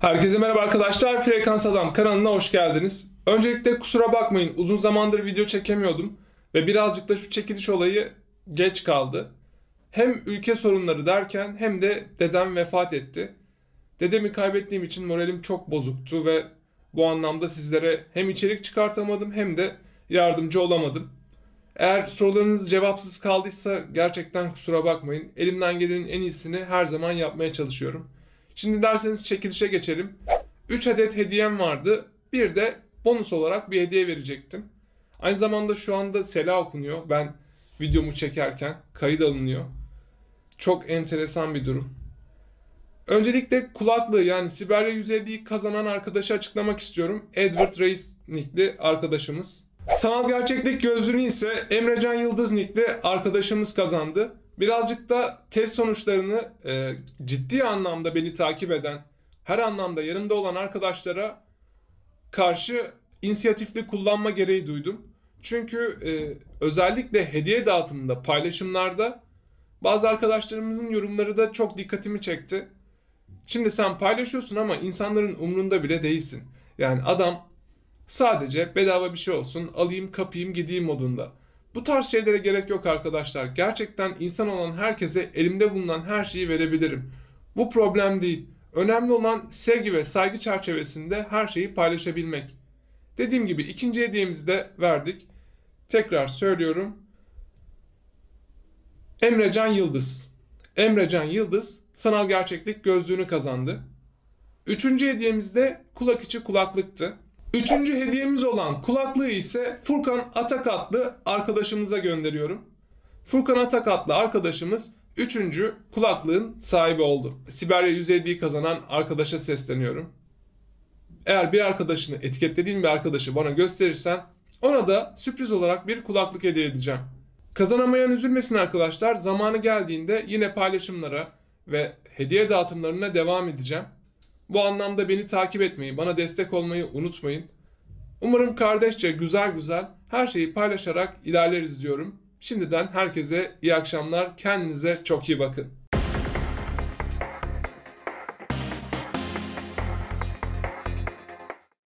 Herkese merhaba arkadaşlar. Frekans Adam kanalına hoş geldiniz. Öncelikle kusura bakmayın. Uzun zamandır video çekemiyordum ve birazcık da şu çekiliş olayı geç kaldı. Hem ülke sorunları derken hem de dedem vefat etti. Dedemi kaybettiğim için moralim çok bozuktu ve bu anlamda sizlere hem içerik çıkartamadım hem de yardımcı olamadım. Eğer sorularınız cevapsız kaldıysa gerçekten kusura bakmayın. Elimden gelenin en iyisini her zaman yapmaya çalışıyorum. Şimdi derseniz çekilişe geçelim. 3 adet hediyem vardı. Bir de bonus olarak bir hediye verecektim. Aynı zamanda şu anda Sela okunuyor. Ben videomu çekerken kayıt alınıyor. Çok enteresan bir durum. Öncelikle kulaklığı yani Siberya 150'yi kazanan arkadaşı açıklamak istiyorum. Edward Reis nickli arkadaşımız. Sanal gerçeklik gözlüğünü ise Emrecan Yıldız nickli arkadaşımız kazandı. Birazcık da test sonuçlarını e, ciddi anlamda beni takip eden, her anlamda yanımda olan arkadaşlara karşı inisiyatifli kullanma gereği duydum. Çünkü e, özellikle hediye dağıtımında, paylaşımlarda bazı arkadaşlarımızın yorumları da çok dikkatimi çekti. Şimdi sen paylaşıyorsun ama insanların umrunda bile değilsin. Yani adam sadece bedava bir şey olsun, alayım, kapayım, gideyim modunda. Bu tarz şeylere gerek yok arkadaşlar. Gerçekten insan olan herkese elimde bulunan her şeyi verebilirim. Bu problem değil. Önemli olan sevgi ve saygı çerçevesinde her şeyi paylaşabilmek. Dediğim gibi ikinci hediyemizi de verdik. Tekrar söylüyorum. Emrecan Yıldız. Emrecan Yıldız sanal gerçeklik gözlüğünü kazandı. Üçüncü hediyemiz de kulak içi kulaklıktı. Üçüncü hediyemiz olan kulaklığı ise Furkan Atak adlı arkadaşımıza gönderiyorum. Furkan Atak adlı arkadaşımız üçüncü kulaklığın sahibi oldu. Siberya 150'yi kazanan arkadaşa sesleniyorum. Eğer bir arkadaşını etiketlediğin bir arkadaşı bana gösterirsen ona da sürpriz olarak bir kulaklık hediye edeceğim. Kazanamayan üzülmesin arkadaşlar. Zamanı geldiğinde yine paylaşımlara ve hediye dağıtımlarına devam edeceğim. Bu anlamda beni takip etmeyi, bana destek olmayı unutmayın. Umarım kardeşçe güzel güzel her şeyi paylaşarak ilerleriz diyorum. Şimdiden herkese iyi akşamlar. Kendinize çok iyi bakın.